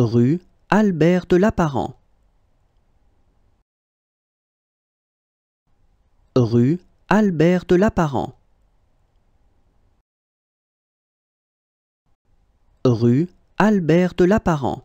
rue Albert de Lapparent Rue Albert de Lapparent Rue Albert de Lapparent